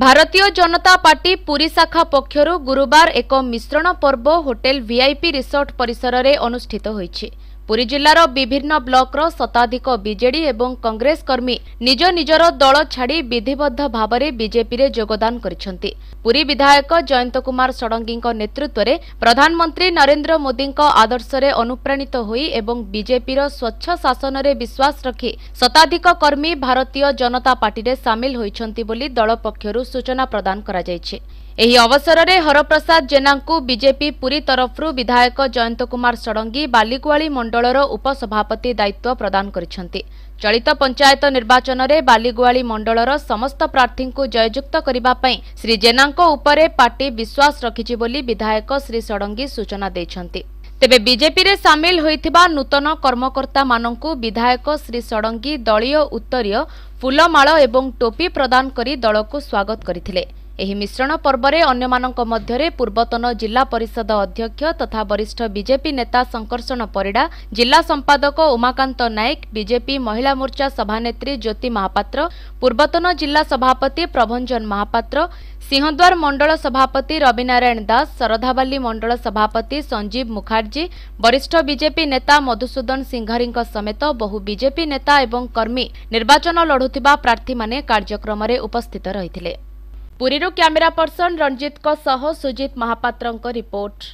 ଭାରତୀୟ ଜନତା ପାର୍ଟି ପୁରୀ ଶାଖା ପକ୍ଷରୁ ଗୁରୁବାର ଏକ ମିଶ୍ରଣ ପର୍ବ ହୋଟେଲ ଭିଆଇପି ରିସର୍ଟ ପରିସରରେ ଅନୁଷ୍ଠିତ ହୋଇଛି ପୁରୀ ଜିଲ୍ଲାର ବିଭିନ୍ନ ବ୍ଲକର ଶତାଧିକ ବିଜେଡି ଏବଂ କଂଗ୍ରେସ କର୍ମୀ ନିଜ ନିଜର ଦଳ ଛାଡ଼ି ବିଧିବଦ୍ଧ ଭାବରେ ବିଜେପିରେ ଯୋଗଦାନ କରିଛନ୍ତି ପୁରୀ ବିଧାୟକ ଜୟନ୍ତ କୁମାର ଷଡ଼ଙ୍ଗୀଙ୍କ ନେତୃତ୍ୱରେ ପ୍ରଧାନମନ୍ତ୍ରୀ ନରେନ୍ଦ୍ର ମୋଦିଙ୍କ ଆଦର୍ଶରେ ଅନୁପ୍ରାଣିତ ହୋଇ ଏବଂ ବିଜେପିର ସ୍ୱଚ୍ଛ ଶାସନରେ ବିଶ୍ୱାସ ରଖି ଶତାଧିକ କର୍ମୀ ଭାରତୀୟ ଜନତା ପାର୍ଟିରେ ସାମିଲ ହୋଇଛନ୍ତି ବୋଲି ଦଳ ପକ୍ଷରୁ ସୂଚନା ପ୍ରଦାନ କରାଯାଇଛି ଏହି ଅବସରରେ ହରପ୍ରସାଦ ଜେନାଙ୍କୁ ବିଜେପି ପୁରୀ ତରଫରୁ ବିଧାୟକ ଜୟନ୍ତ କୁମାର ଷଡ଼ଙ୍ଗୀ ବାଲିକୁଆଳି ମଣ୍ଡଳର ଉପସଭାପତି ଦାୟିତ୍ୱ ପ୍ରଦାନ କରିଛନ୍ତି ଚଳିତ ପଞ୍ଚାୟତ ନିର୍ବାଚନରେ ବାଲିଗୁଆଳି ମଣ୍ଡଳର ସମସ୍ତ ପ୍ରାର୍ଥୀଙ୍କୁ ଜୟଯୁକ୍ତ କରିବା ପାଇଁ ଶ୍ରୀ ଜେନାଙ୍କ ଉପରେ ପାର୍ଟି ବିଶ୍ୱାସ ରଖିଛି ବୋଲି ବିଧାୟକ ଶ୍ରୀ ଷଡ଼ଙ୍ଗୀ ସୂଚନା ଦେଇଛନ୍ତି ତେବେ ବିଜେପିରେ ସାମିଲ ହୋଇଥିବା ନୂତନ କର୍ମକର୍ତ୍ତାମାନଙ୍କୁ ବିଧାୟକ ଶ୍ରୀ ଷଡ଼ଙ୍ଗୀ ଦଳୀୟ ଉତ୍ତରୀୟ ଫୁଲମାଳ ଏବଂ ଟୋପି ପ୍ରଦାନ କରି ଦଳକୁ ସ୍ୱାଗତ କରିଥିଲେ ଏହି ମିଶ୍ରଣ ପର୍ବରେ ଅନ୍ୟମାନଙ୍କ ମଧ୍ୟରେ ପୂର୍ବତନ ଜିଲ୍ଲା ପରିଷଦ ଅଧ୍ୟକ୍ଷ ତଥା ବରିଷ୍ଠ ବିଜେପି ନେତା ଶଙ୍କର୍ଷଣ ପରିଡ଼ା ଜିଲ୍ଲା ସମ୍ପାଦକ ଉମାକାନ୍ତ ନାୟକ ବିଜେପି ମହିଳା ମୋର୍ଚ୍ଚା ସଭାନେତ୍ରୀ ଜ୍ୟୋତି ମହାପାତ୍ର ପୂର୍ବତନ ଜିଲ୍ଲା ସଭାପତି ପ୍ରଭଞ୍ଜନ ମହାପାତ୍ର ସିଂହଦ୍ୱାର ମଣ୍ଡଳ ସଭାପତି ରବିନାରାୟଣ ଦାସ ଶରଧାବାଲି ମଣ୍ଡଳ ସଭାପତି ସଞ୍ଜୀବ ମୁଖାର୍ଜୀ ବରିଷ୍ଠ ବିଜେପି ନେତା ମଧୁସୂଦନ ସିଂହାରୀଙ୍କ ସମେତ ବହୁ ବିଜେପି ନେତା ଏବଂ କର୍ମୀ ନିର୍ବାଚନ ଲଢ଼ୁଥିବା ପ୍ରାର୍ଥୀମାନେ କାର୍ଯ୍ୟକ୍ରମରେ ଉପସ୍ଥିତ ରହିଥିଲେ पुरीर camera person Ranjit Sujit Mohapatra report